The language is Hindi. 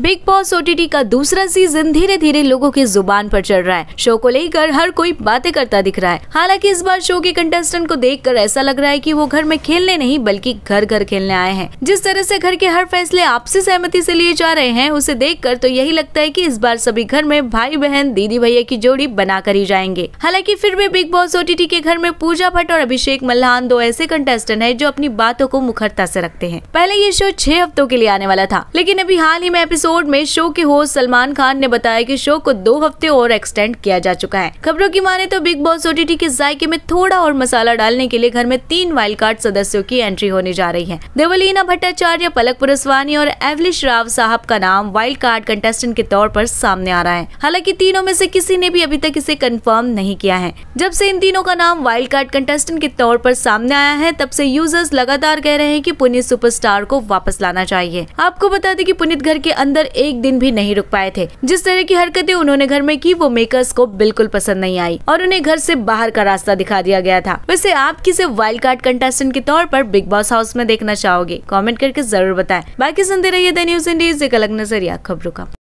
बिग बॉस ओटीटी का दूसरा सीजन धीरे धीरे लोगों की जुबान पर चढ़ रहा है शो को लेकर हर कोई बातें करता दिख रहा है हालांकि इस बार शो के कंटेस्टेंट को देखकर ऐसा लग रहा है कि वो घर में खेलने नहीं बल्कि घर घर खेलने आए हैं जिस तरह से घर के हर फैसले आपसी सहमति से लिए जा रहे हैं उसे देख तो यही लगता है की इस बार सभी घर में भाई बहन दीदी भैया की जोड़ी बना कर ही जाएंगे हालांकि फिर भी बिग बॉस ओटीटी के घर में पूजा भट्ट और अभिषेक मल्हान दो ऐसे कंटेस्टेंट है जो अपनी बातों को मुखरता से रखते हैं पहले ये शो छह हफ्तों के लिए आने वाला था लेकिन अभी हाल ही में एपिसोड एपिसोड में शो के होस्ट सलमान खान ने बताया कि शो को दो हफ्ते और एक्सटेंड किया जा चुका है खबरों की माने तो बिग बॉस ओटीटी के जायके में थोड़ा और मसाला डालने के लिए घर में तीन वाइल्ड कार्ड सदस्यों की एंट्री होने जा रही है देवलीना भट्टाचार्य पलक पुरस्वानी और एवली श्राव साहब का नाम वाइल्ड कार्ड कंटेस्टेंट के तौर पर सामने आ रहा है हालांकि तीनों में से किसी ने भी अभी तक इसे कंफर्म नहीं किया है जब से इन तीनों का नाम वाइल्ड कार्ड कंटेस्टेंट के तौर पर सामने आया है तब से यूजर्स लगातार कह रहे हैं कि पुनीत सुपरस्टार को वापस लाना चाहिए आपको बता दें कि पुनीत घर के अंदर अंदर एक दिन भी नहीं रुक पाए थे जिस तरह की हरकतें उन्होंने घर में की वो मेकर्स को बिल्कुल पसंद नहीं आई और उन्हें घर से बाहर का रास्ता दिखा दिया गया था वैसे आप किसे वाइल्ड कार्ड कंटेस्टेंट के तौर पर बिग बॉस हाउस में देखना चाहोगे कमेंट करके जरूर बताएं बाकी सुनते रहिए द न्यूज इंडीज एक अलग नजरिया खबरों का